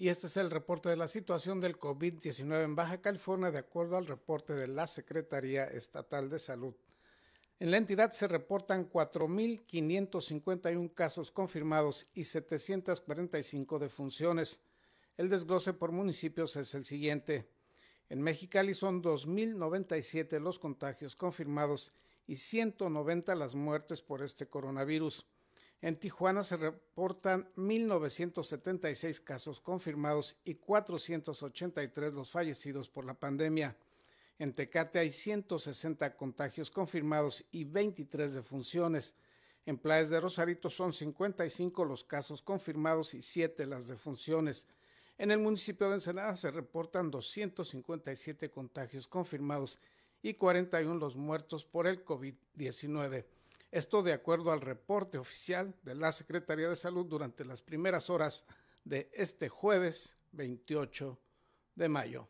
Y este es el reporte de la situación del COVID-19 en Baja California de acuerdo al reporte de la Secretaría Estatal de Salud. En la entidad se reportan 4.551 casos confirmados y 745 defunciones. El desglose por municipios es el siguiente. En Mexicali son 2.097 los contagios confirmados y 190 las muertes por este coronavirus. En Tijuana se reportan 1.976 casos confirmados y 483 los fallecidos por la pandemia. En Tecate hay 160 contagios confirmados y 23 defunciones. En Playas de Rosarito son 55 los casos confirmados y 7 las defunciones. En el municipio de Ensenada se reportan 257 contagios confirmados y 41 los muertos por el COVID-19. Esto de acuerdo al reporte oficial de la Secretaría de Salud durante las primeras horas de este jueves 28 de mayo.